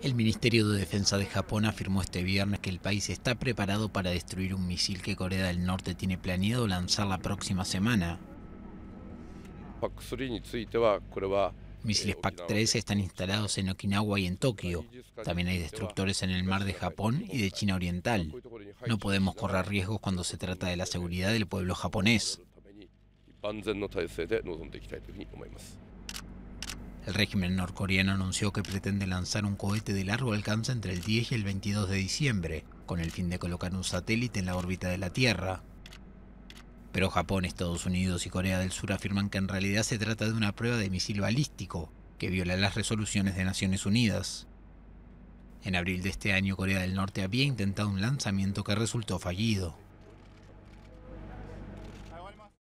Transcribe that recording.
El Ministerio de Defensa de Japón afirmó este viernes que el país está preparado para destruir un misil que Corea del Norte tiene planeado lanzar la próxima semana. Misiles PAC-3 están instalados en Okinawa y en Tokio. También hay destructores en el mar de Japón y de China Oriental. No podemos correr riesgos cuando se trata de la seguridad del pueblo japonés. El régimen norcoreano anunció que pretende lanzar un cohete de largo alcance entre el 10 y el 22 de diciembre, con el fin de colocar un satélite en la órbita de la Tierra. Pero Japón, Estados Unidos y Corea del Sur afirman que en realidad se trata de una prueba de misil balístico, que viola las resoluciones de Naciones Unidas. En abril de este año, Corea del Norte había intentado un lanzamiento que resultó fallido.